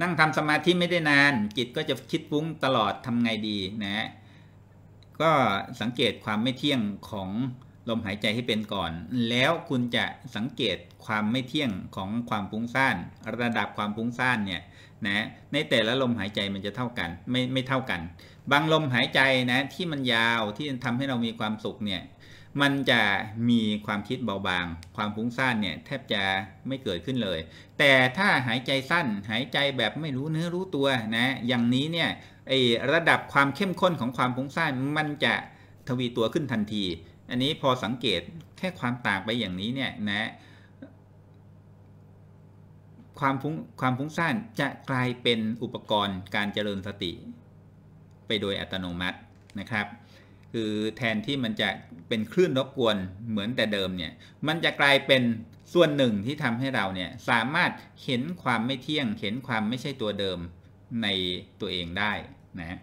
นั่งทำสมาธิไม่ได้นาน จิตก็จะคิดฟุ้งตลอดทำไงดีนะ ก็สังเกตความไม่เที่ยงของลมหายใจให้เป็นก่อน แล้วคุณจะสังเกตความไม่เที่ยงของความฟุ้งซ่านระดับความฟุ้งซ่านเนี่ย นะ ในแต่ละลมหายใจมันจะเท่ากัน ไม่ไม่เท่ากัน บางลมหายใจนะที่มันยาวที่ทำให้เรามีความสุขเนี่ย มันจะมีความคิดเบาบาง ความฟุ้งซ่านเนี่ยแทบจะไม่เกิดขึ้นเลย แต่ถ้าหายใจสั้น หายใจแบบไม่รู้เนื้อรู้ตัวนะ อย่างนี้เนี่ยไอระดับความเข้มข้นของความฟุ้งซ่านมันจะทวีตัวขึ้นทันทีอันนี้พอสังเกตแค่ความต่างไปอย่างนี้เนี่ยนะ ความฟุ้งความฟุ้งซ่านจะกลายเป็นอุปกรณ์การเจริญสติ ไปโดยอัตโนมัตินะครับ คือแทนที่มันจะเป็นคลื่นรบกวนเหมือนแต่เดิมเนี่ยมันจะกลายเป็นส่วนหนึ่งที่ทำให้เราเนี่ยสามารถเห็นความไม่เที่ยงเห็นความไม่ใช่ตัวเดิมในตัวเองได้นะ